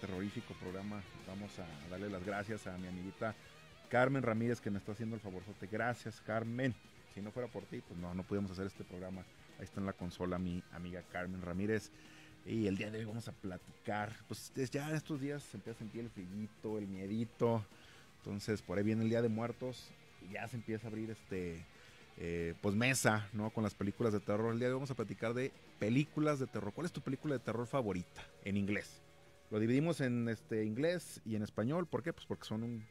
terrorífico programa. Vamos a darle las gracias a mi amiguita Carmen Ramírez que me está haciendo el favorzote. Gracias, Carmen. Si no fuera por ti, pues no, no pudimos hacer este programa. Ahí está en la consola mi amiga Carmen Ramírez. Y el día de hoy vamos a platicar. Pues ya estos días se empieza a sentir el frío, el miedito. Entonces por ahí viene el Día de Muertos y ya se empieza a abrir este... Eh, pues mesa, ¿no? Con las películas de terror. El día de hoy vamos a platicar de películas de terror. ¿Cuál es tu película de terror favorita en inglés? Lo dividimos en este inglés y en español. ¿Por qué? Pues porque son un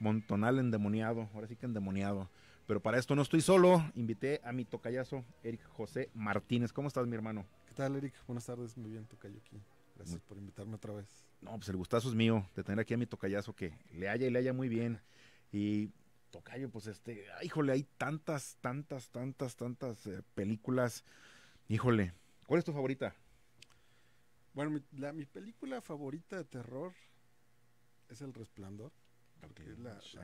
montonal endemoniado. Ahora sí que endemoniado. Pero para esto no estoy solo. Invité a mi tocayazo, Eric José Martínez. ¿Cómo estás, mi hermano? ¿Qué tal, Eric? Buenas tardes. Muy bien, tocayo aquí. Gracias por invitarme otra vez. No, pues el gustazo es mío de tener aquí a mi tocayazo que le haya y le haya muy bien. Y tocayo, pues este, híjole, hay tantas, tantas, tantas, tantas eh, películas. Híjole, ¿cuál es tu favorita? Bueno, mi, mi película favorita de terror es El Resplandor. Porque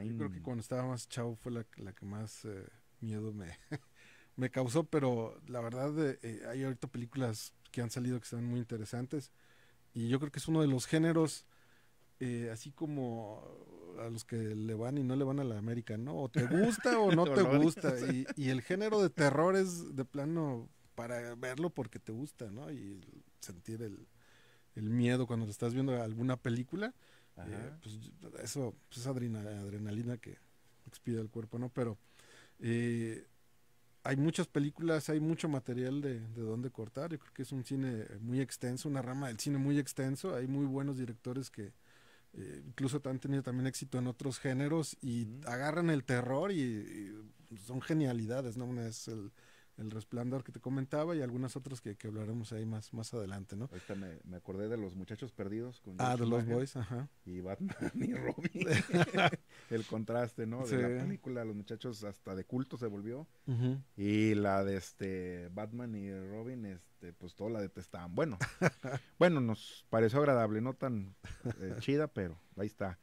yo creo que cuando estaba más chavo fue la, que más eh, miedo me, me causó, pero la verdad eh, eh, hay ahorita películas que han salido que están muy interesantes y yo creo que es uno de los géneros así como a los que le van y no le van a la América, ¿no? O te gusta o no te gusta. Y, y, el género de terror es de plano para verlo porque te gusta, ¿no? Y sentir el, el miedo cuando te estás viendo alguna película. Eh, pues, eso pues, es adrenalina que expide el cuerpo, ¿no? Pero eh, hay muchas películas, hay mucho material de, de dónde cortar. Yo creo que es un cine muy extenso, una rama del cine muy extenso. Hay muy buenos directores que eh, incluso han tenido también éxito en otros géneros y agarran el terror y, son genialidades, ¿no? es el el Resplandor que te comentaba y algunas otras que, hablaremos ahí más, más adelante, ¿no? Ahorita me, acordé de Los Muchachos Perdidos con Ah, de los Boys, ajá. Y Batman y Robin. el contraste, ¿no? De la película, Los Muchachos hasta de culto se volvió. Y la de este Batman y Robin, este, pues toda la detestaban. Bueno, bueno, nos pareció agradable, no tan eh, chida, pero ahí está.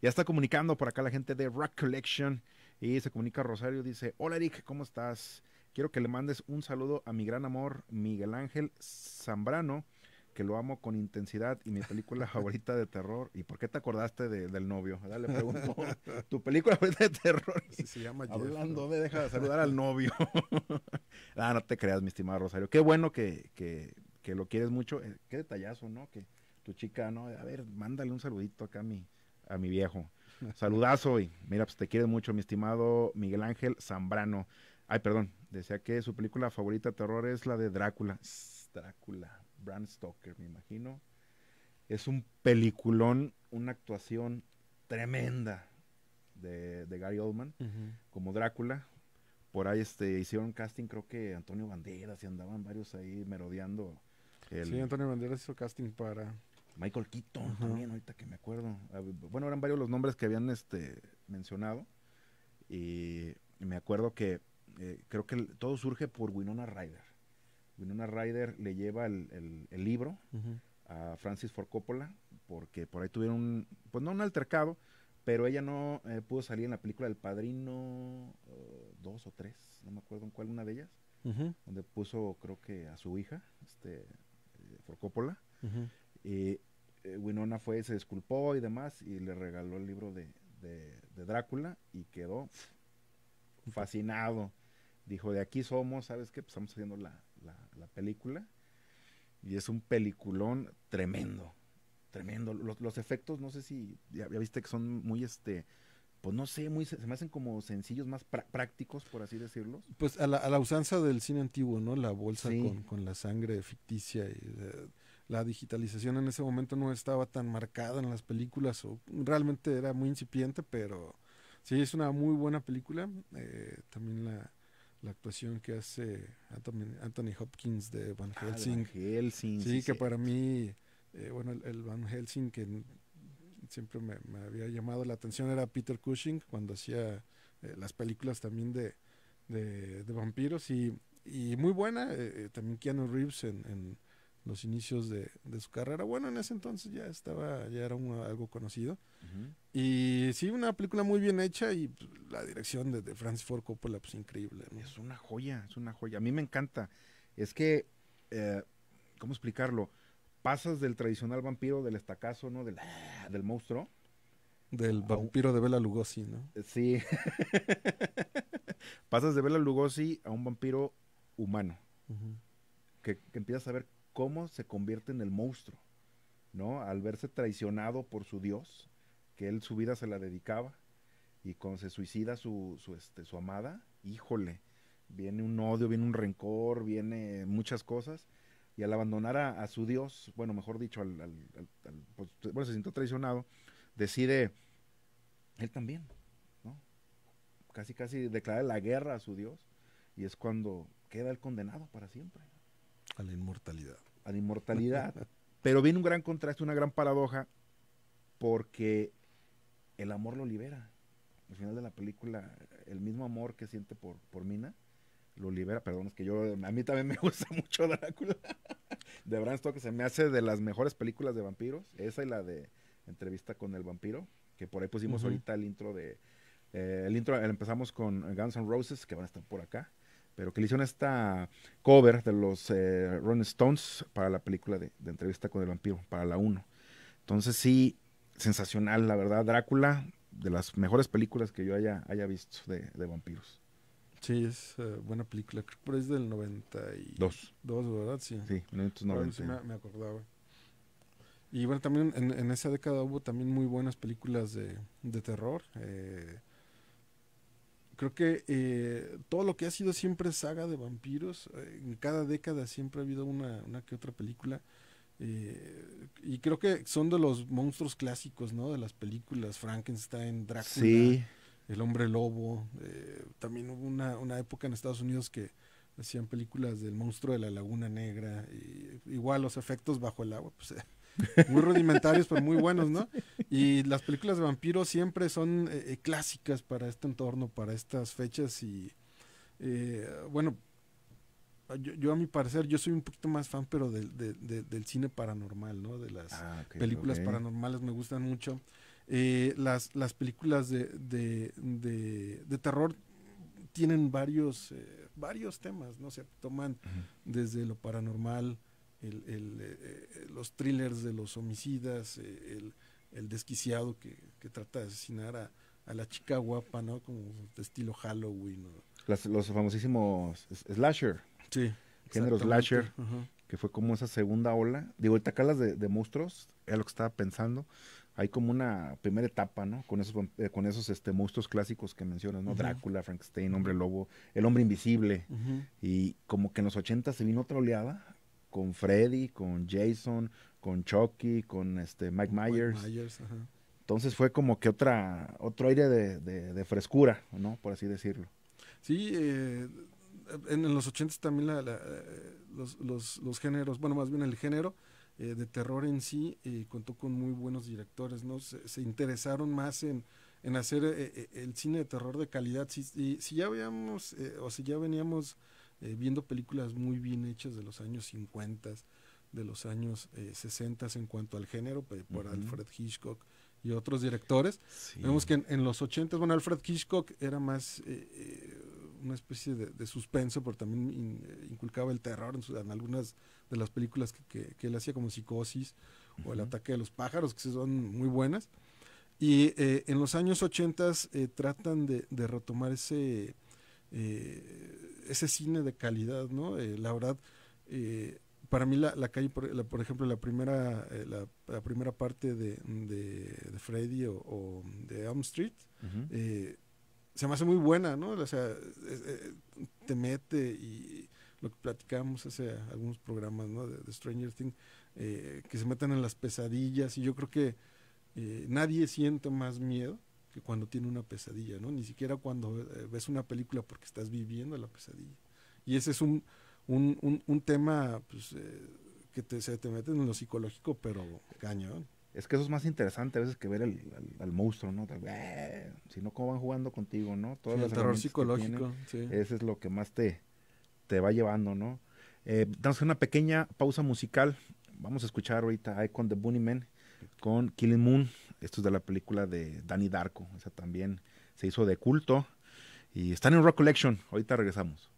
Ya está comunicando por acá la gente de Rock Collection y se comunica Rosario, dice, hola Eric, ¿cómo estás? Quiero que le mandes un saludo a mi gran amor Miguel Ángel Zambrano, que lo amo con intensidad y mi película favorita de terror. ¿Y por qué te acordaste del novio? Dale pregunto, tu película favorita de terror. se llama Hablando, me deja de saludar al novio. ah, no te creas, mi estimado Rosario. Qué bueno que, que, que lo quieres mucho. Eh, qué detallazo, ¿no? Que tu chica, ¿no? A ver, mándale un saludito acá a mi, a mi viejo. Saludazo y mira, pues te quieres mucho, mi estimado Miguel Ángel Zambrano. Ay, perdón. Decía que su película favorita de terror es la de Drácula. Drácula, Bram Stoker, me imagino. Es un peliculón, una actuación tremenda de, Gary Oldman como Drácula. Por ahí este, hicieron casting, creo que Antonio Banderas y andaban varios ahí merodeando. sí, Antonio Banderas hizo casting para Michael Keaton también, ahorita que me acuerdo. Ah, bueno, eran varios los nombres que habían este, mencionado. Y me acuerdo que eh, creo que todo surge por Winona Ryder. Winona Ryder le lleva el, libro a Francis Ford Coppola, porque por ahí tuvieron, un, pues no un altercado, pero ella no eh, pudo salir en la película del Padrino 2 eh, o 3, no me acuerdo en cuál, una de ellas, donde puso, creo que a su hija, este, Y Winona fue, se disculpó y demás, y le regaló el libro de, de Drácula y quedó fascinado dijo, de aquí somos, ¿sabes qué? Pues estamos haciendo la, la, película. Y es un peliculón tremendo, tremendo. Los, los efectos, no sé si ya, viste que son muy, este, pues no sé, muy, se me hacen como sencillos, más prácticos, por así decirlo. Pues a la, usanza del cine antiguo, ¿no? La bolsa con, con, la sangre ficticia y... Eh, la digitalización en ese momento no estaba tan marcada en las películas o realmente era muy incipiente, pero sí es una muy buena película. Eh, también la la actuación que hace Anthony, Hopkins de Van Helsing. Ah, Van Helsing sí, que para mí, eh, bueno, el, Van Helsing que siempre me, había llamado la atención era Peter Cushing cuando hacía eh, las películas también de, de, vampiros y, y, muy buena, eh, también Keanu Reeves en, en los inicios de, su carrera. Bueno, en ese entonces ya estaba, ya era algo conocido. Y sí, una película muy bien hecha y pues, la dirección de, Francis Ford Coppola, pues increíble. Es una joya, es una joya. A mí me encanta. Es que, eh, ¿cómo explicarlo? Pasas del tradicional vampiro, del estacazo, ¿no? Del, del monstruo. Del vampiro de Bela Lugosi, ¿no? Eh, sí. Pasas de Bela Lugosi a un vampiro humano. que, que empiezas a ver cómo se convierte en el monstruo, ¿no? Al verse traicionado por su dios, que él su vida se la dedicaba, y cuando se suicida su, su, este, su amada, híjole, viene un odio, viene un rencor, viene muchas cosas, y al abandonar a, su Dios, bueno, mejor dicho, al, pues, bueno, se sintió traicionado, decide él también, ¿no? Casi, casi declara la guerra a su Dios, y es cuando queda el condenado para siempre. A la inmortalidad. A la inmortalidad. Pero viene un gran contraste, una gran paradoja, porque el amor lo libera al final de la película, el mismo amor que siente por, por Mina, lo libera. Perdón, es que yo, a mí también me gusta mucho Drácula. de Bram Stoker se me hace de las mejores películas de vampiros. Esa y la de Entrevista con el vampiro, que por ahí pusimos ahorita el intro de... Eh, el intro, empezamos con Guns N' Roses, que van a estar por acá. Pero que le hicieron esta cover de los eh, Rolling Stones para la película de, de Entrevista con el vampiro, para la 1. Entonces sí, sensacional, la verdad. Drácula, de las mejores películas que yo haya, haya visto de, vampiros. Sí, es eh, buena película. Creo que es del 92. Dos, ¿verdad? Sí. Sí, Sí me, acordaba. Y bueno, también en, en, esa década hubo también muy buenas películas de, terror. Eh, creo que eh, todo lo que ha sido siempre saga de vampiros, en cada década siempre ha habido una, una que otra película y creo que son de los monstruos clásicos, ¿no? De las películas, Frankenstein, Drácula, El Hombre Lobo. Eh, también hubo una, una, época en Estados Unidos que hacían películas del monstruo de la Laguna Negra. Y, igual los efectos bajo el agua, pues... Eh, muy rudimentarios, pero muy buenos, ¿no? Y las películas de vampiros siempre son eh, clásicas para este entorno, para estas fechas y, eh, bueno, Ah, yo, a mi parecer, yo soy un poquito más fan, pero del cine paranormal, ¿no? De las ah, películas paranormales me gustan mucho. Eh, las, las películas de, terror tienen varios, eh, varios temas, ¿no? se toman desde lo paranormal, el, eh, los thrillers de los homicidas, el, el, desquiciado que, que, trata de asesinar a, la chica guapa, ¿no? Como de estilo Halloween. los famosísimos slasher. Sí. Género slasher, que fue como esa segunda ola. Digo, el acá las de, monstruos, era lo que estaba pensando. Hay como una primera etapa, ¿no? Con esos, eh, con esos este, monstruos clásicos que mencionas, ¿no? Drácula, Frankenstein, Hombre Lobo, El Hombre Invisible. Y como que en los 80 se vino otra oleada con Freddy, con Jason, con Chucky, con este Mike Myers. Entonces fue como que otra, otro aire de, de, frescura, ¿no? Por así decirlo. Sí, eh, en, los 80 también eh, los, los, géneros, bueno, más bien el género eh, de terror en sí eh, contó con muy buenos directores, ¿no? Se, interesaron más en, en hacer el cine de terror de calidad. Si, si ya veíamos o si ya veníamos viendo películas muy bien hechas de los años 50, de los años 60 en cuanto al género, por Alfred Hitchcock, y otros directores. Vemos que en, los 80, bueno, Alfred Hitchcock era más eh, una especie de, de suspenso, pero también eh, inculcaba el terror en, algunas de las películas que, que, él hacía, como Psicosis o El ataque de los pájaros, que son muy buenas. Y eh, en los años 80 eh, tratan de, de, retomar ese, ese cine de calidad, ¿no? la verdad, para mí la, la calle, por, ejemplo, la primera, la, la, primera parte de, de, de Freddy o, o, de Elm Street, se me hace muy buena, ¿no? O sea, eh, te mete y lo que platicamos hace algunos programas, ¿no? De, Stranger Things, eh, que se metan en las pesadillas y yo creo que eh, nadie siente más miedo que cuando tiene una pesadilla, ¿no? Ni siquiera cuando ves una película porque estás viviendo la pesadilla. Y ese es un, un, un, tema pues, que te, se te mete en lo psicológico, pero cañón. Es que eso es más interesante a veces que ver el, al, monstruo, ¿no? Eh, si no, cómo van jugando contigo, ¿no? Todo el terror psicológico. sí. Ese es lo que más te, te va llevando, ¿no? Eh, damos una pequeña pausa musical. Vamos a escuchar ahorita Icon the Bunny Man con Killing Moon. Esto es de la película de Danny Darko. O sea, también se hizo de culto. Y están en Rock Collection. Ahorita regresamos.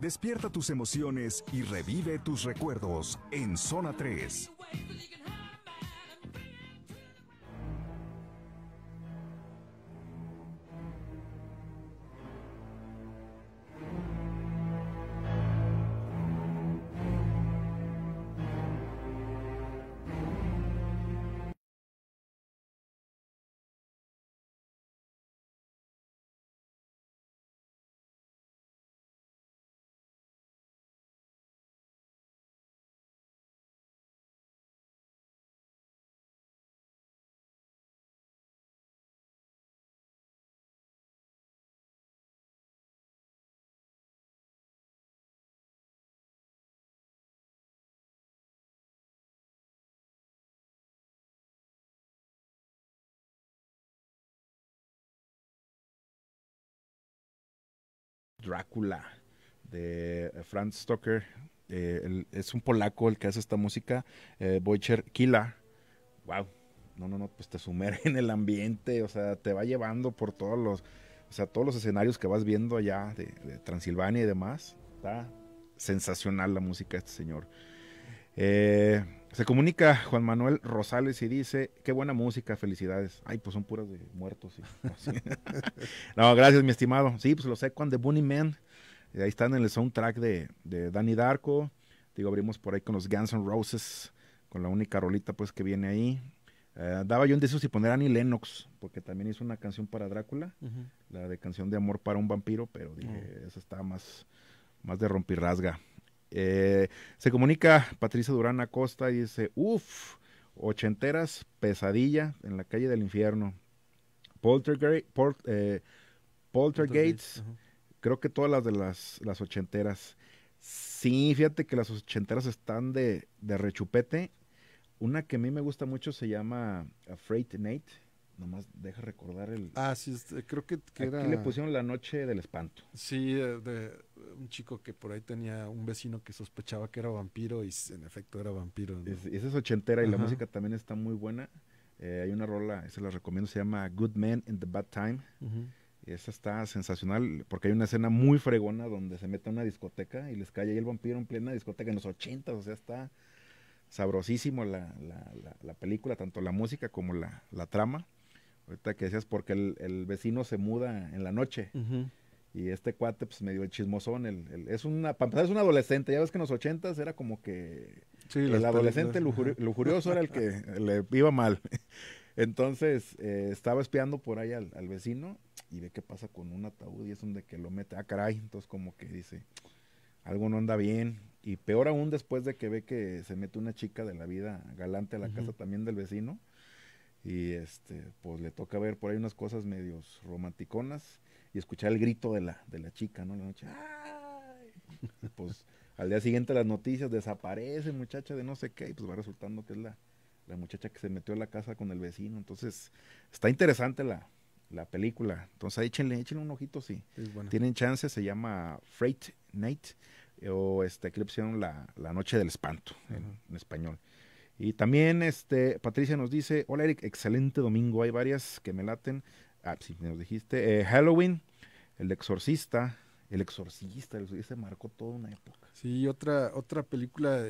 Despierta tus emociones y revive tus recuerdos en Zona 3. Drácula de eh, Franz Stoker. Eh, es un polaco el que hace esta música, eh, Kila. Wow, no, no, no, pues te sumerge en el ambiente, o sea, te va llevando por todos los, o sea, todos los escenarios que vas viendo allá de, Transilvania y demás. Está sensacional la música de este señor. Eh, se comunica Juan Manuel Rosales y dice, qué buena música, felicidades. Ay, pues son puras de muertos. no, gracias, mi estimado. Sí, pues lo sé, cuando de Bunny Man. ahí están en el soundtrack de, de Danny Darko. Digo, abrimos por ahí con los Guns N' Roses, con la única rolita pues que viene ahí. Eh, daba yo un deseo si poner a Annie Lennox, porque también hizo una canción para Drácula, la de canción de amor para un vampiro, pero dije, oh. esa está más, más de rompirrasga. Eh, se comunica Patricia Durán Acosta y dice, uff, ochenteras, pesadilla en la calle del infierno. Eh, Poltergeist, Poltergates, creo que todas las de las, las ochenteras. Sí, fíjate que las ochenteras están de, de rechupete. Una que a mí me gusta mucho se llama Afraid Nate. Nomás deja recordar el. Ah, sí, eh, creo que, que aquí le pusieron la noche del espanto. Sí, eh, de, un chico que por ahí tenía un vecino que sospechaba que era vampiro y en efecto era vampiro. esa es ochentera y la música también está muy buena. Eh, hay una rola, se la recomiendo, se llama Good Man in the Bad Time. esa está sensacional porque hay una escena muy fregona donde se mete a una discoteca y les cae ahí el vampiro en plena discoteca en los ochentas, o sea, está sabrosísimo la, la, la película, tanto la música como la, la trama. Ahorita que decías, porque el, vecino se muda en la noche. Y este cuate, pues medio el chismosón. el, es una, para es un adolescente. Ya ves que en los ochentas era como que. el adolescente lujurioso era el que le iba mal. Entonces, eh, estaba espiando por ahí al, vecino y ve qué pasa con un ataúd y es donde que lo mete. Ah, caray. Entonces, como que dice, algo no anda bien. Y peor aún después de que ve que se mete una chica de la vida galante a la casa también del vecino. Y este, pues le toca ver por ahí unas cosas medios romanticonas y escuchar el grito de la, de la chica, ¿no? La noche. ¡Ay! pues al día siguiente las noticias desaparecen muchacha de no sé qué, y pues va resultando que es la, la muchacha que se metió a la casa con el vecino. Entonces, está interesante la, la película. Entonces, échenle, échenle un ojito si sí, tienen chance, se llama Freight Night eh, o este, aquí le pusieron la, Noche del Espanto en, español. Y también este, Patricia nos dice, hola Eric, excelente domingo, hay varias que me laten. Ah, sí, nos dijiste. Eh, Halloween, El Exorcista, El Exorcista, ese marcó toda una época. Sí, otra, otra película,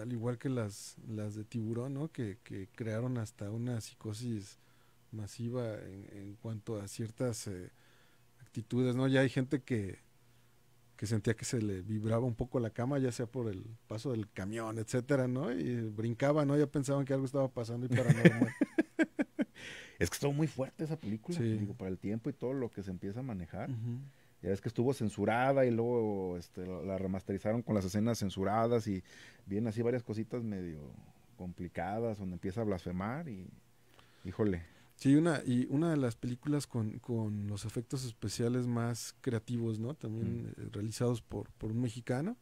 al igual que las, las de Tiburón, ¿no? Que, que crearon hasta una psicosis masiva en, en cuanto a ciertas eh, actitudes, ¿no? Ya hay gente que, sentía que se le vibraba un poco la cama, ya sea por el paso del camión, etcétera, ¿no? Y brincaba, ¿no? Ya pensaban que algo estaba pasando y es que estuvo muy fuerte esa película, digo, para el tiempo y todo lo que se empieza a manejar. Ya ves que estuvo censurada y luego este, la remasterizaron con las escenas censuradas y vienen así varias cositas medio complicadas donde empieza a blasfemar y híjole. Sí, una, y una de las películas con, los efectos especiales más creativos, ¿no? También mm. eh, realizados por, por un mexicano.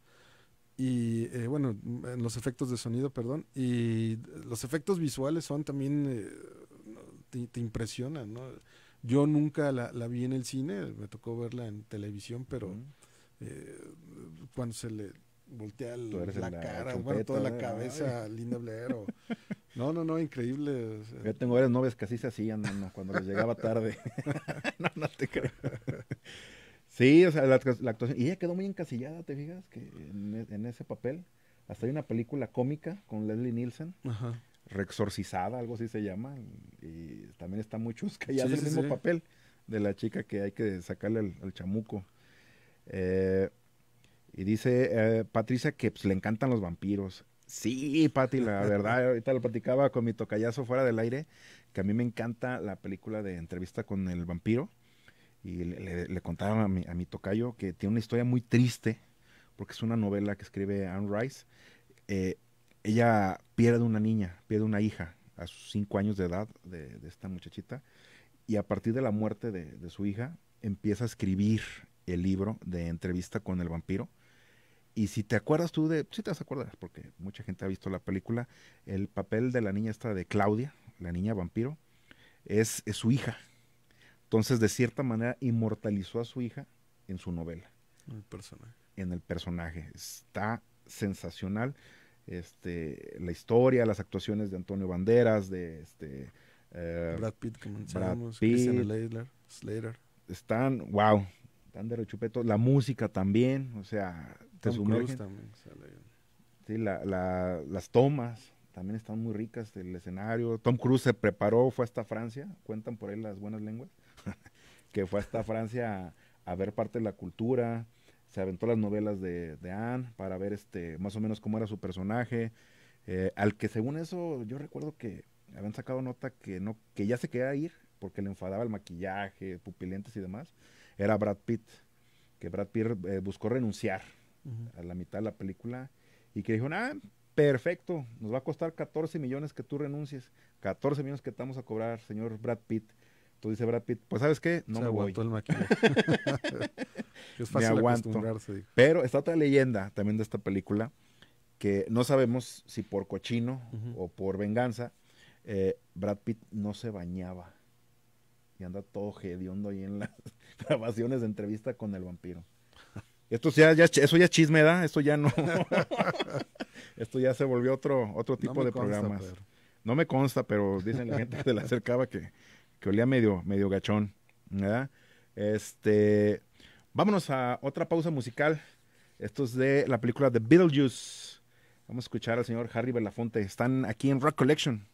Y eh, bueno, los efectos de sonido, perdón. Y los efectos visuales son también, eh, te, impresionan, ¿no? Yo nunca la, la, vi en el cine, me tocó verla en televisión, pero cuando se le voltea la, cara, toda la ¿eh? cabeza, Linda blero, no, no, no, increíble. Yo tengo varias novias que así se hacían cuando les llegaba tarde. no, no te creo. sí, o sea, la, actuación. Y ella quedó muy encasillada, ¿te fijas? que e, en, ese papel. Hasta hay una película cómica con Leslie Nielsen. Ajá. algo así se llama. Y también está muy chusca y el mismo papel de la chica que hay que sacarle al chamuco. Eh, y dice eh, Patricia que pues, le encantan los vampiros. Sí, Pati, la verdad, ahorita lo platicaba con mi tocayazo fuera del aire, que a mí me encanta la película de entrevista con el vampiro. Y le, contaba a mi, tocayo que tiene una historia muy triste, porque es una novela que escribe Anne Rice. Eh, ella pierde una niña, pierde una hija a sus cinco años de edad de, esta muchachita. Y a partir de la muerte de su hija, empieza a escribir el libro de entrevista con el vampiro y si te acuerdas tú de, si te vas a acordar, porque mucha gente ha visto la película, el papel de la niña esta de Claudia, la niña vampiro, es, su hija. Entonces, de cierta manera, inmortalizó a su hija en su novela. El personaje. En el personaje. Está sensacional. Este, la historia, las actuaciones de Antonio Banderas, de este, eh, Brad Pitt, que Christian Slater. Están, wow, están de rechupeto. La música también, o sea, las tomas también están muy ricas, del escenario. Tom Cruise se preparó, fue hasta Francia, cuentan por ahí las buenas lenguas, que fue hasta Francia a, ver parte de la cultura, se aventó las novelas de, Anne para ver este, más o menos cómo era su personaje, eh, al que según eso yo recuerdo que habían sacado nota que, no, que ya se quería ir porque le enfadaba el maquillaje, pupilentes y demás, era Brad Pitt, que Brad Pitt eh, buscó renunciar a la mitad de la película, y que dijo, ah, perfecto, nos va a costar 14 millones que tú renuncies, 14 millones que estamos a cobrar, señor Brad Pitt. tú dices Brad Pitt, pues ¿sabes qué? No me voy. El maquillaje. es me aguanto. Pero está otra leyenda también de esta película, que no sabemos si por cochino o por venganza, eh, Brad Pitt no se bañaba. Y anda todo hediondo ahí en las grabaciones de entrevista con el vampiro. Esto ya, ya, eso ya chisme da, esto ya no. esto ya se volvió otro, otro tipo de programa. programas. No me consta, pero dicen la gente que se le acercaba que, que olía medio, medio gachón. ¿verdad? Este, vámonos a otra pausa musical. Esto es de la película The Beetlejuice. Vamos a escuchar al señor Harry Belafonte. Están aquí en Rock Collection.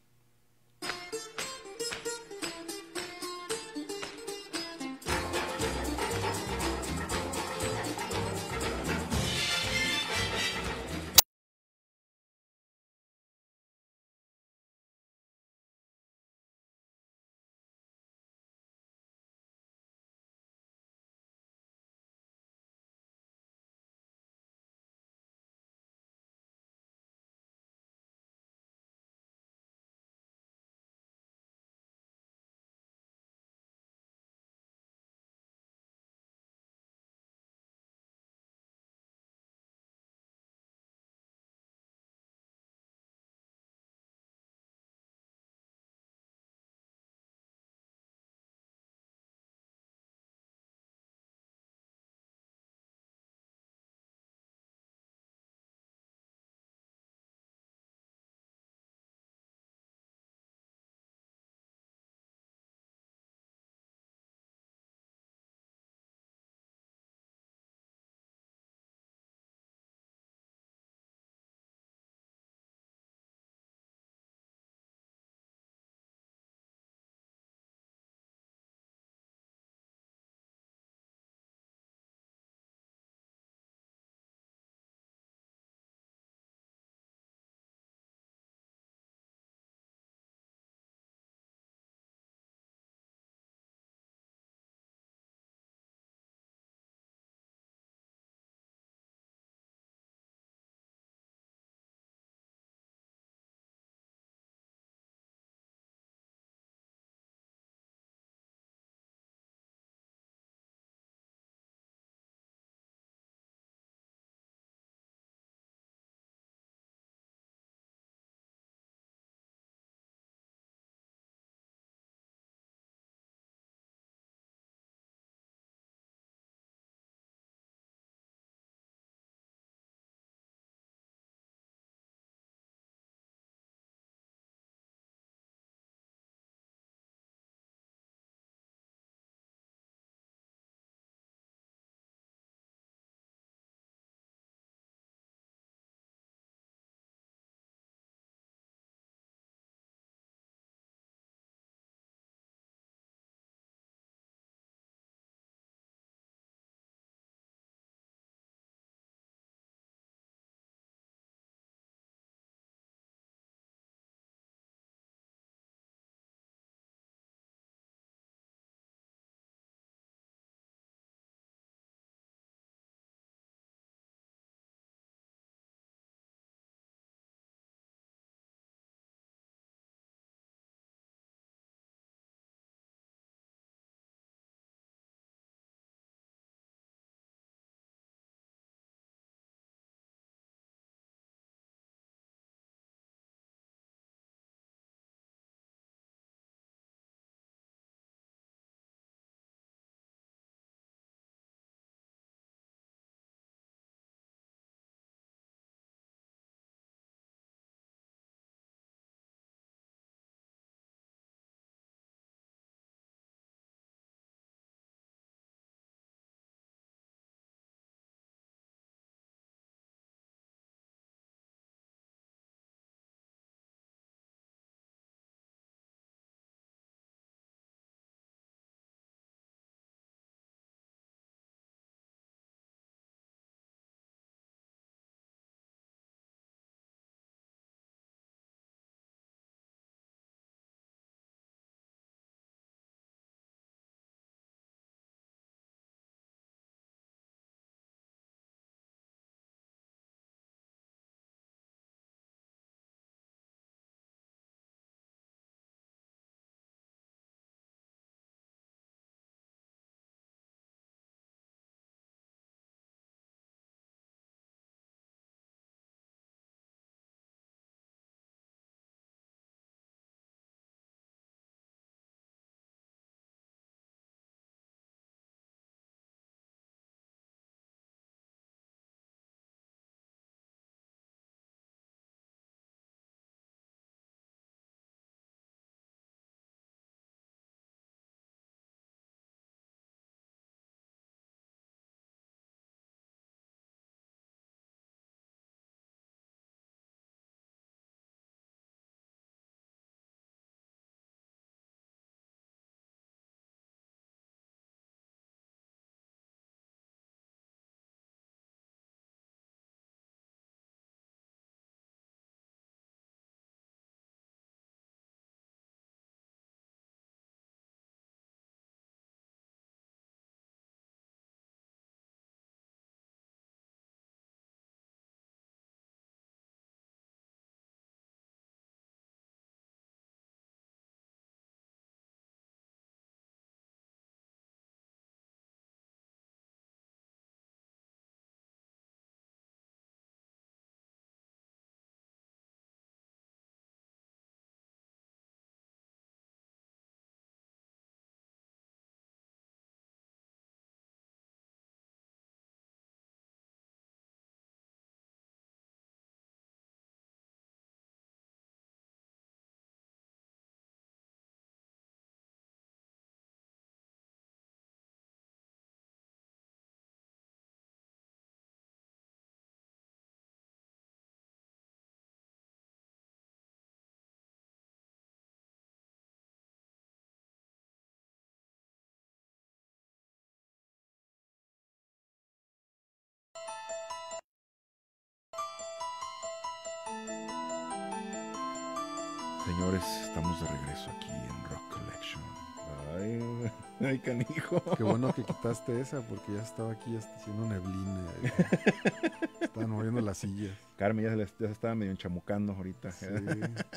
Señores, estamos de regreso aquí en Rock Collection. Ay, canijo. Qué bueno que quitaste esa porque ya estaba aquí haciendo neblina. Eh. Estaban moviendo las sillas. Carmen ya se, estaba medio enchamucando ahorita.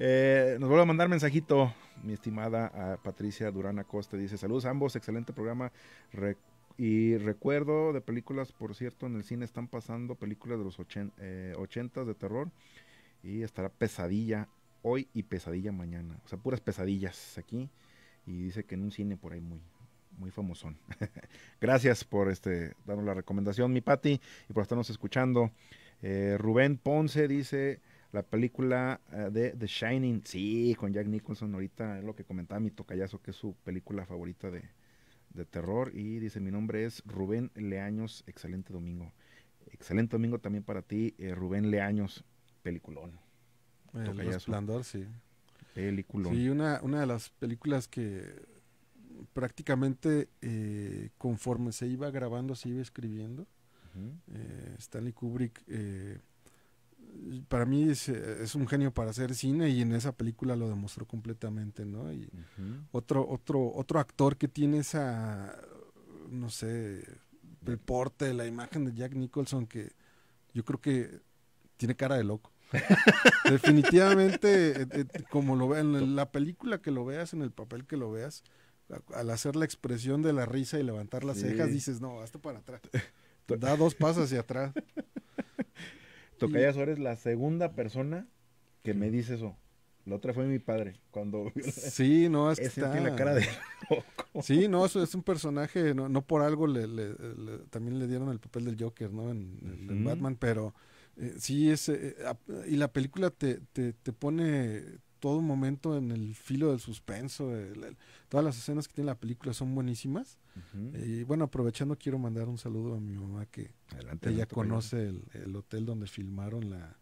Eh, nos vuelve a mandar mensajito, mi estimada ah, Patricia Durán Acosta. Dice: Saludos a ambos, excelente programa. Y recuerdo de películas, por cierto, en el cine están pasando películas de los 80 eh, de terror. Y estará pesadilla hoy y pesadilla mañana. O sea, puras pesadillas aquí. Y dice que en un cine por ahí muy, muy famosón. Gracias por este, darnos la recomendación, mi Pati, y por estarnos escuchando. Eh, Rubén Ponce dice la película eh, de The Shining. Sí, con Jack Nicholson ahorita es lo que comentaba mi tocayazo, que es su película favorita de, de terror. Y dice, mi nombre es Rubén Leaños, excelente domingo. Excelente domingo también para ti, eh, Rubén Leaños, peliculón. El Resplandor, sí. Peliculón. Sí, una, una de las películas que prácticamente eh, conforme se iba grabando, se iba escribiendo. Eh, Stanley Kubrick eh, para mí es, un genio para hacer cine y en esa película lo demostró completamente, ¿no? Y otro, otro, otro actor que tiene esa, no sé, el porte, la imagen de Jack Nicholson que yo creo que tiene cara de loco. Definitivamente, eh, eh, como lo vean, en la película que lo veas, en el papel que lo veas, al hacer la expresión de la risa y levantar las cejas, dices, no, hasta para atrás. Da dos pasos hacia atrás. Tocayazo, eres la segunda persona que me dice eso. La otra fue mi padre, cuando... Sí, no, es que la cara de Sí, no, eso es un personaje, no, por algo también le dieron el papel del Joker, ¿no? En, Batman, pero eh, sí es... Eh, y la película te, te, te, pone, todo momento en el filo del suspenso. todas las escenas que tiene la película son buenísimas. Eh, y bueno, aprovechando, quiero mandar un saludo a mi mamá que Adelante, ella conoce el, hotel donde filmaron ah,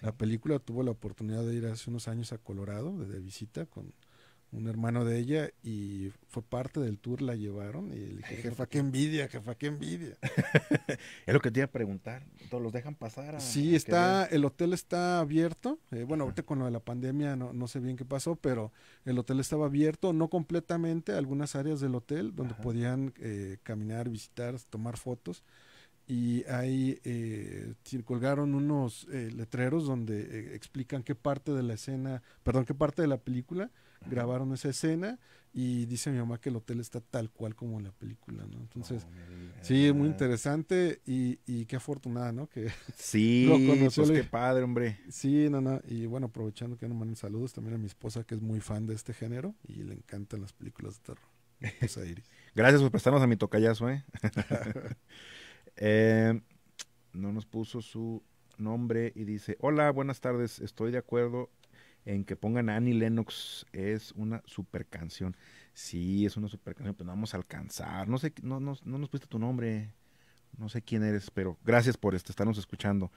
la, película. Tuvo la oportunidad de ir hace unos años a Colorado de visita con, un hermano de ella y fue parte del tour, la llevaron y le dije, jefa, qué envidia, jefa, qué envidia. es lo que te iba a preguntar, ¿todos los dejan pasar? sí, está, el hotel está abierto, eh, bueno, ahorita con lo de la pandemia no, no, sé bien qué pasó, pero el hotel estaba abierto, no completamente, algunas áreas del hotel donde podían eh, caminar, visitar, tomar fotos y ahí eh, colgaron unos letreros donde explican qué parte de la escena, perdón, qué parte de la película grabaron esa escena y dice mi mamá que el hotel está tal cual como la película, ¿no? Entonces, oh, sí, es muy interesante y, y, qué afortunada, ¿no? Que sí, pues qué padre, hombre. Sí, no, no, y bueno, aprovechando que no manden saludos también a mi esposa que es muy fan de este género y le encantan las películas de terror. Pues, Gracias por prestarnos a mi tocayazo, ¿eh? eh no nos puso su nombre y dice, hola, buenas tardes, estoy de acuerdo en que pongan a Annie Lennox. Es una super canción. Sí, es una super canción, pero vamos a alcanzar. No sé, no, no, no nos pusiste tu nombre. No sé quién eres, pero gracias por este, estarnos escuchando.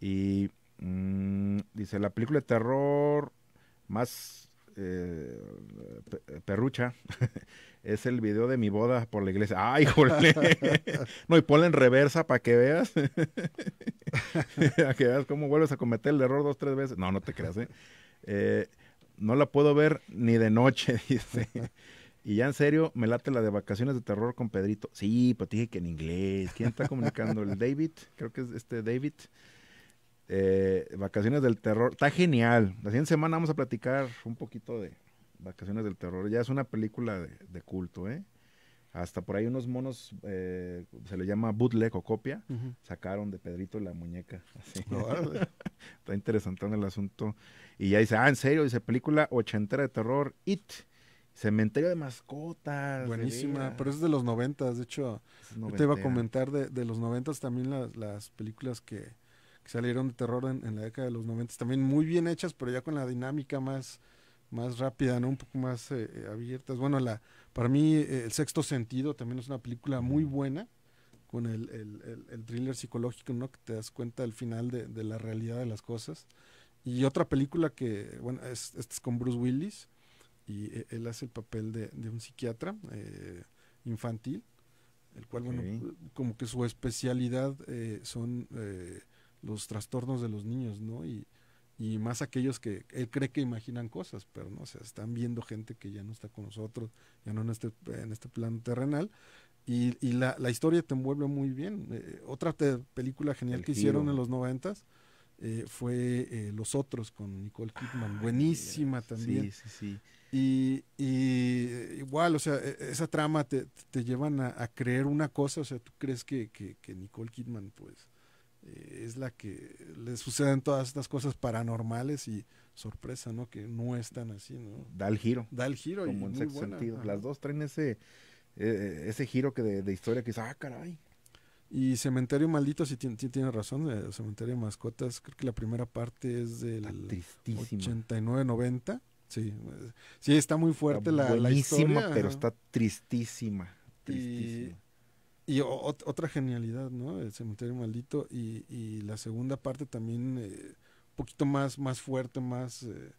Y mm, dice, la película de terror más eh, eh, perrucha es el video de mi boda por la iglesia. ¡Ay, ¡Ah, no, y ponla en reversa para que veas. para que veas cómo vuelves a cometer el error dos, tres veces. No, no te creas, ¿eh? Eh, no la puedo ver ni de noche, dice. Y ya en serio, me late la de vacaciones de terror con Pedrito. Sí, pero pues dije que en inglés. ¿Quién está comunicando? El David, creo que es este David. Eh, vacaciones del terror. Está genial. La siguiente semana vamos a platicar un poquito de Vacaciones del Terror. Ya es una película de culto, ¿eh? Hasta por ahí unos monos, eh, se le llama bootleg o copia, sacaron de Pedrito la muñeca. Está interesante el asunto. Y ya dice, ah, en serio, dice, película ochentera de terror, It. Cementerio de mascotas. Buenísima, pero es de los noventas. De hecho, yo te iba a comentar de, los noventas también las, las películas que, salieron de terror en, la década de los noventas. También muy bien hechas, pero ya con la dinámica más, más rápida, ¿no? Un poco más eh, eh, abiertas. Bueno, la para mí, eh, El Sexto Sentido también es una película muy buena, con el, thriller psicológico, ¿no? Que te das cuenta al final de, la realidad de las cosas. Y otra película que, bueno, es, esta es con Bruce Willis, y eh, él hace el papel de, un psiquiatra eh, infantil, el cual, bueno, como que su especialidad son los trastornos de los niños, ¿no? Y, y más aquellos que él cree que imaginan cosas, pero no, o sea, están viendo gente que ya no está con nosotros, ya no en este, en este plano terrenal, y, y la, historia te envuelve muy bien. Eh, otra película genial que hicieron en los noventas eh, fue eh, Los Otros con Nicole Kidman, ah, buenísima también. Sí, sí, sí. Y, igual, o sea, e, esa trama te, te llevan a, creer una cosa, o sea, tú crees que Nicole Kidman, pues eh, es la que le suceden todas estas cosas paranormales y sorpresa, ¿no? Que no es tan así, ¿no? Da el giro. Da el giro. Como y en muy sentido. Las dos traen e, e, ese, giro que de, de, historia que dice, ah, caray. Y Cementerio Maldito, si tiene, razón, eh, Cementerio de Mascotas, creo que la primera parte es del 89-90. Sí, eh, sí, está muy fuerte la, la pero está tristísima. tristísima. Y otra genialidad, ¿no? El cementerio maldito y, la segunda parte también eh, un poquito más, más fuerte, más, eh,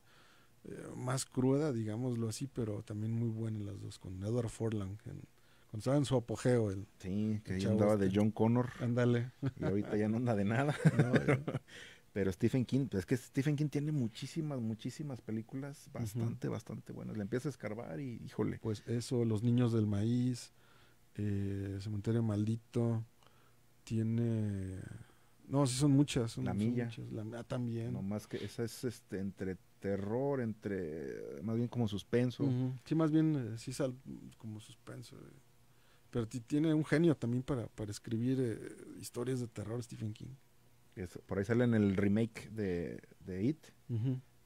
eh, más cruda, digámoslo así, pero también muy buena las dos, con Edward Forland, cuando estaba en su apogeo. El, sí, que andaba de este. John Connor. Ándale. Y ahorita ya no anda de nada. pero, Stephen King, pues es que Stephen King tiene muchísimas, muchísimas películas bastante, bastante buenas. Le empieza a escarbar y híjole. Pues eso, Los Niños del Maíz eh, Cementerio Maldito, tiene... No, sí son muchas. Son, la Milla. La también. No, más que esa es este, entre terror, entre... Más bien como suspenso. Sí, más bien, eh, sí sal, como suspenso. Eh. Pero tiene un genio también para, para escribir eh, historias de terror, Stephen King. por ahí sale en el remake de, de It.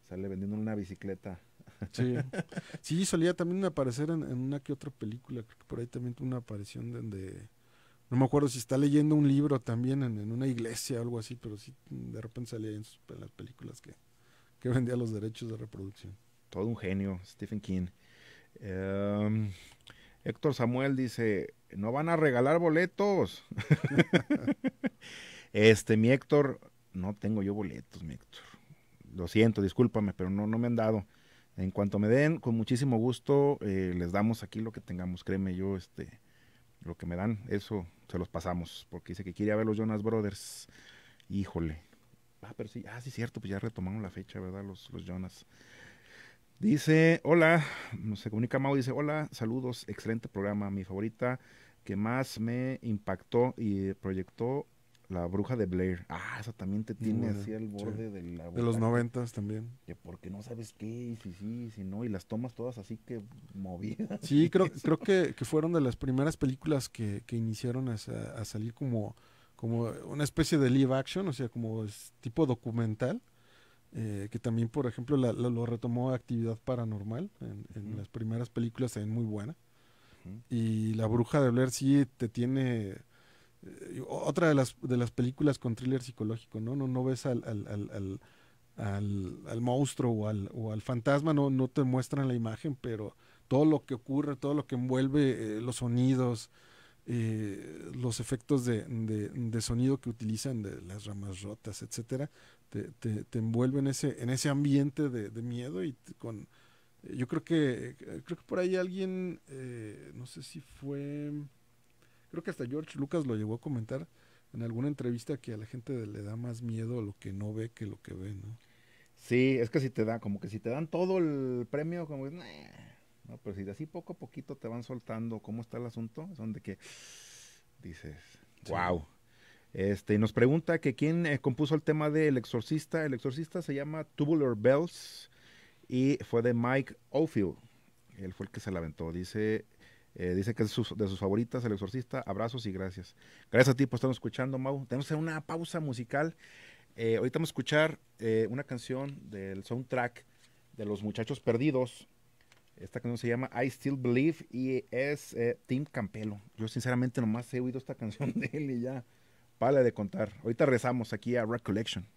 Sale vendiendo una bicicleta Sí. solía también aparecer en, una que otra película, creo que por ahí también tuvo una aparición donde, no me acuerdo si está leyendo un libro también en, una iglesia o algo así, pero sí, de repente salía en, las películas que, vendía los derechos de reproducción. Todo un genio, Stephen King. Em, Héctor Samuel dice, no van a regalar boletos. este, mi Héctor, no tengo yo boletos, mi Héctor. Lo siento, discúlpame, pero no, no me han dado. En cuanto me den, con muchísimo gusto, eh, les damos aquí lo que tengamos, créeme yo, este, lo que me dan, eso se los pasamos, porque dice que quiere ver los Jonas Brothers. Híjole. Ah, pero sí, ah, sí, cierto, pues ya retomaron la fecha, ¿verdad? Los, los Jonas. Dice, hola, se comunica Mau, dice, hola, saludos, excelente programa, mi favorita que más me impactó y proyectó la bruja de Blair. Ah, esa también te tiene así al borde de la De los noventas también. porque no sabes qué, y si sí, si no, y las tomas todas así que movidas. Sí, creo, creo que, que, fueron de las primeras películas que, iniciaron a, salir como, como una especie de live action, o sea, como tipo documental. Eh, que también, por ejemplo, lo retomó Actividad Paranormal en, las primeras películas, también muy buena. Y La Bruja de Blair sí te tiene eh, otra de las, de las películas con thriller psicológico, ¿no? No, no ves al, al, al, monstruo o al, fantasma, no, no te muestran la imagen, pero todo lo que ocurre, todo lo que envuelve, eh, los sonidos, eh, los efectos de, sonido que utilizan, de las ramas rotas, etcétera, te, te, te envuelve en ese, en ese ambiente de, miedo y con yo creo que creo que por ahí alguien no sé si fue Creo que hasta George Lucas lo llegó a comentar en alguna entrevista que a la gente le da más miedo lo que no ve que lo que ve, ¿no? Sí, es que si te dan, como que si te dan todo el premio, como que, no, pero si de así poco a poquito te van soltando cómo está el asunto, Son de que dices, wow. Este, y nos pregunta que quién eh, compuso el tema de El Exorcista. El Exorcista se llama Tubular Bells y fue de Mike Ofield. Él fue el que se la aventó. Dice, eh, dice que es de sus favoritas, El Exorcista. Abrazos y gracias. Gracias a ti por estarnos escuchando, Mau. Tenemos una pausa musical. Eh, ahorita vamos a escuchar eh, una canción del soundtrack de Los Muchachos Perdidos. Esta canción se llama I Still Believe y es Tim Campelo. Yo sinceramente nomás he oído esta canción de él y ya. Vale de contar. Ahorita rezamos aquí a Collection.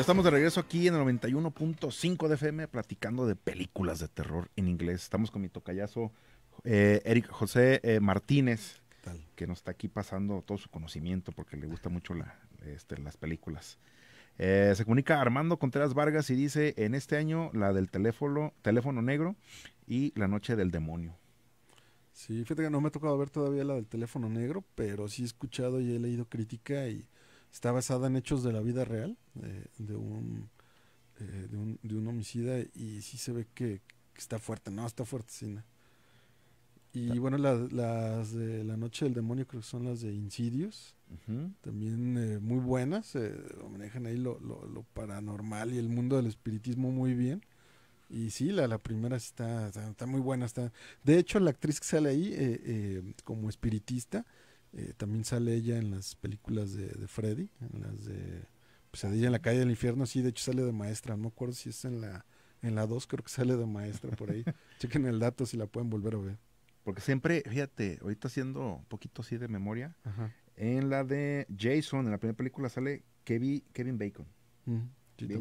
estamos de regreso aquí en el 91.5 de FM platicando de películas de terror en inglés. Estamos con mi tocayazo eh, Eric José eh, Martínez, que nos está aquí pasando todo su conocimiento porque le gusta mucho este, las películas. Eh, se comunica Armando Contreras Vargas y dice, en este año la del teléfono, teléfono negro y la noche del demonio. Sí, fíjate que no me ha tocado ver todavía la del teléfono negro, pero sí he escuchado y he leído crítica y está basada en hechos de la vida real, de, de un, eh, de, un, homicida, y sí se ve que, está fuerte, no, está fuertecina. Y bueno, las de La Noche del Demonio creo que son las de Insidios, también eh, muy buenas, eh, manejan ahí lo, lo, lo, paranormal y el mundo del espiritismo muy bien. Y sí, la, la primera está, está, muy buena. Está. De hecho, la actriz que sale ahí eh, como espiritista, eh, también sale ella en las películas de, Freddy, en las de ella en la calle del infierno, sí, de hecho sale de maestra, no me acuerdo si es en la en la 2 creo que sale de maestra por ahí. Chequen el dato si la pueden volver a ver. Porque siempre, fíjate, ahorita haciendo un poquito así de memoria, en la de Jason, en la primera película sale Kevin, Kevin Bacon.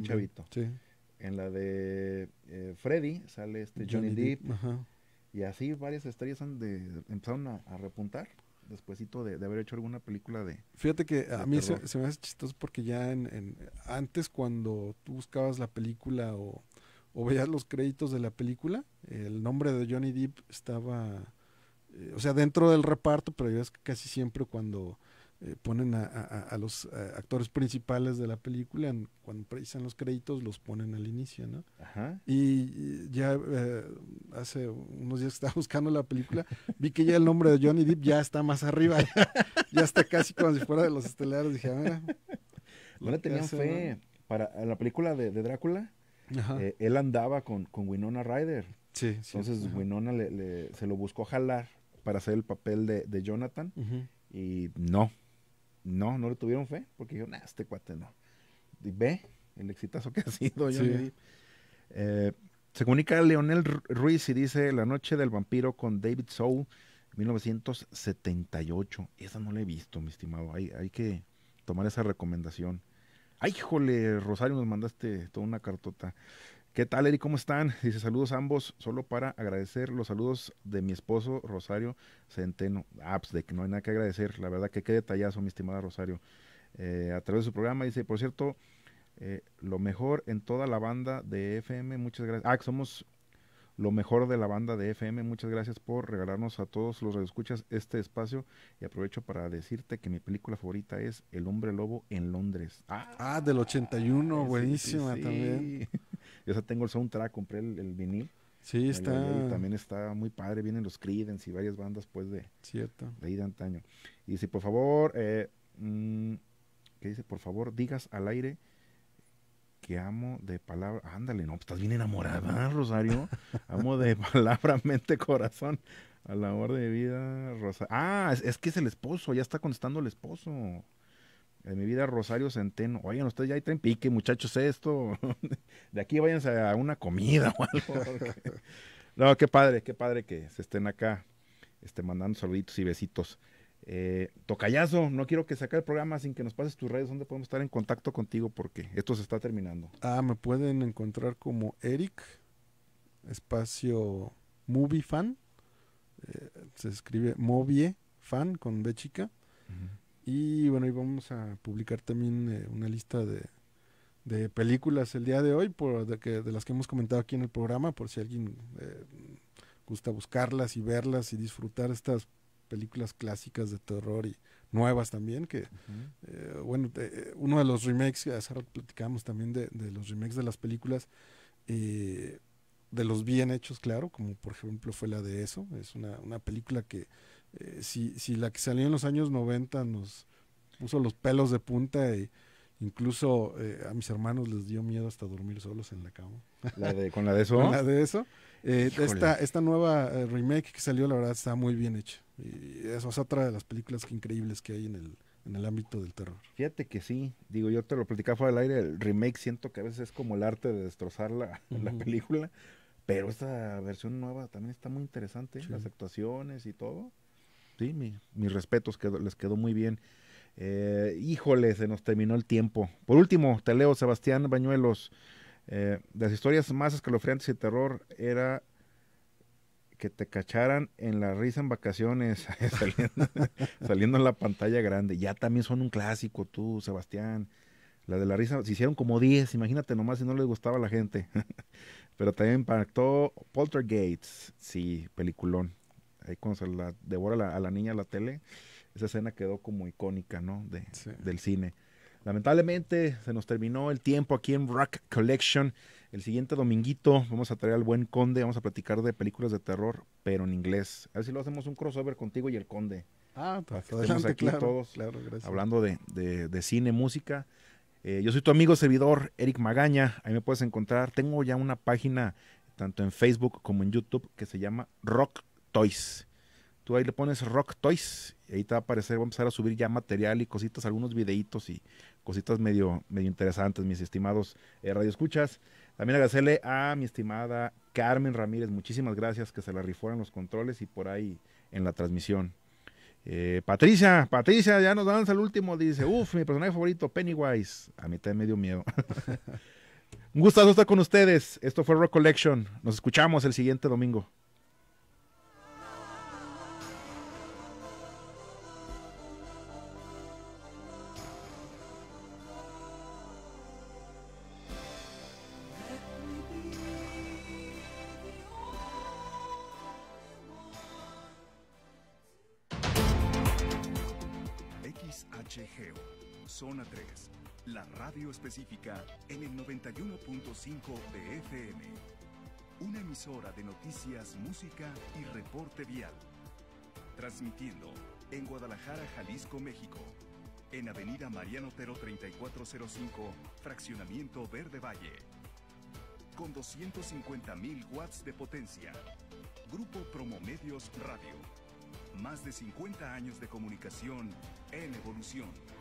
chavito. En la de eh, Freddy sale este Johnny, Depp. Y así varias estrellas han de, empezaron a repuntar despuésito de, haber hecho alguna película de... Fíjate que a mí se, me hace chistoso porque ya en, en, antes cuando tú buscabas la película o, veías los créditos de la película, el nombre de Johnny Depp estaba, eh, o sea, dentro del reparto, pero ya es que casi siempre cuando eh, ponen a, a, los eh, actores principales de la película, cuando precisan los créditos, los ponen al inicio, ¿no? Ajá. Y ya eh, hace unos días que estaba buscando la película, vi que ya el nombre de Johnny Depp ya está más arriba, ya, está casi como si fuera de los estelares. Dije, ah, mira. No le tenían fe. Para la película de, Drácula, él andaba con, con Winona Ryder. Sí, sí, Entonces Winona le, se lo buscó jalar para hacer el papel de, Jonathan. Y no, no, no le tuvieron fe, porque yo, nada este cuate no. Y ve el exitazo que ha sido eh, se comunica Leonel Ruiz y dice La noche del vampiro con David Soul, 1978. Esa no la he visto, mi estimado. Hay, hay que tomar esa recomendación. Ay, híjole, Rosario, nos mandaste toda una cartota. ¿Qué tal, Eri? ¿Cómo están? Dice saludos a ambos, solo para agradecer los saludos de mi esposo Rosario Centeno. Ah, pues de que no hay nada que agradecer, la verdad que qué detallazo, mi estimada Rosario. Eh, a través de su programa dice, por cierto, eh, lo mejor en toda la banda de FM, muchas gracias. Ah, que somos lo mejor de la banda de FM, muchas gracias por regalarnos a todos los escuchas este espacio y aprovecho para decirte que mi película favorita es El hombre lobo en Londres. Ah, del 81, ah, buenísima también. Yo ya tengo el soundtrack, compré el, vinil. Sí, está. también está muy padre, vienen los Creedence y varias bandas pues de, Cierto. de ahí de antaño. Y si por favor, eh, mm, ¿qué dice? Por favor, digas al aire que amo de palabra. Ándale, no, pues, estás bien enamorada, Rosario. amo de palabra, mente, corazón. A la hora de vida, Rosario. Ah, es, que es el esposo, ya está contestando el esposo. En mi vida, Rosario Centeno. Oigan, ustedes ya ahí traen pique, muchachos, esto. De aquí váyanse a una comida o algo. no, qué padre, qué padre que se estén acá este, mandando saluditos y besitos. Eh, tocayazo, no quiero que sacar el programa sin que nos pases tus redes donde podemos estar en contacto contigo porque esto se está terminando. Ah, me pueden encontrar como Eric, espacio movie fan. Eh, se escribe Movie fan con B chica. Y bueno, y vamos a publicar también eh, una lista de, de, películas el día de hoy, por, de, que, de las que hemos comentado aquí en el programa, por si alguien eh, gusta buscarlas y verlas y disfrutar estas películas clásicas de terror y nuevas también, que eh, bueno, uno de los remakes, hace rato platicamos también de, los remakes de las películas, de los bien hechos, claro, como por ejemplo fue la de eso, es una, una película que eh, si, si, la que salió en los años 90 nos puso los pelos de punta e incluso eh, a mis hermanos les dio miedo hasta dormir solos en la cama. ¿La de, ¿Con la de eso? la de eso. Eh, esta, nueva remake que salió, la verdad, está muy bien hecha. Y eso es otra de las películas que increíbles que hay en el, en el ámbito del terror. Fíjate que sí, digo, yo te lo platicaba fuera del aire, el remake siento que a veces es como el arte de destrozar la, la película, pero esta versión nueva también está muy interesante, las actuaciones y todo. Sí, mis respetos, les quedó muy bien. Eh, híjole, se nos terminó el tiempo. Por último, te leo, Sebastián Bañuelos. Eh, las historias más escalofriantes y terror era que te cacharan en la risa en vacaciones, saliendo, en la pantalla grande. Ya también son un clásico, tú, Sebastián. La de la risa, se hicieron como 10, imagínate nomás si no les gustaba a la gente. Pero también impactó Poltergeist, sí, peliculón ahí cuando se la devora a la niña la tele, esa escena quedó como icónica, ¿no? De, Del cine. Lamentablemente se nos terminó el tiempo aquí en Rock Collection. El siguiente dominguito vamos a traer al buen Conde, vamos a platicar de películas de terror, pero en inglés. A ver si lo hacemos un crossover contigo y el Conde. Ah, pues aquí todos hablando de, cine, música. Eh, yo soy tu amigo servidor, Eric Magaña. Ahí me puedes encontrar. Tengo ya una página tanto en Facebook como en YouTube que se llama Rock Toys. Tú ahí le pones Rock Toys y ahí te va a aparecer, va a empezar a subir ya material y cositas, algunos videitos y cositas medio, medio interesantes, mis estimados eh, radioescuchas. También agradecerle a mi estimada Carmen Ramírez, muchísimas gracias que se la rifaron los controles y por ahí en la transmisión. Eh, Patricia, Patricia, ya nos dan el último. Dice, uff, mi personaje favorito, Pennywise. A mí te da medio miedo. Un gusto estar con ustedes. Esto fue Rock Collection. Nos escuchamos el siguiente domingo. la radio específica en el 91.5 de FM. Una emisora de noticias, música y reporte vial. Transmitiendo en Guadalajara, Jalisco, México. En Avenida Mariano Otero 3405, Fraccionamiento Verde Valle. Con 250.000 watts de potencia. Grupo Promomedios Radio. Más de 50 años de comunicación en evolución.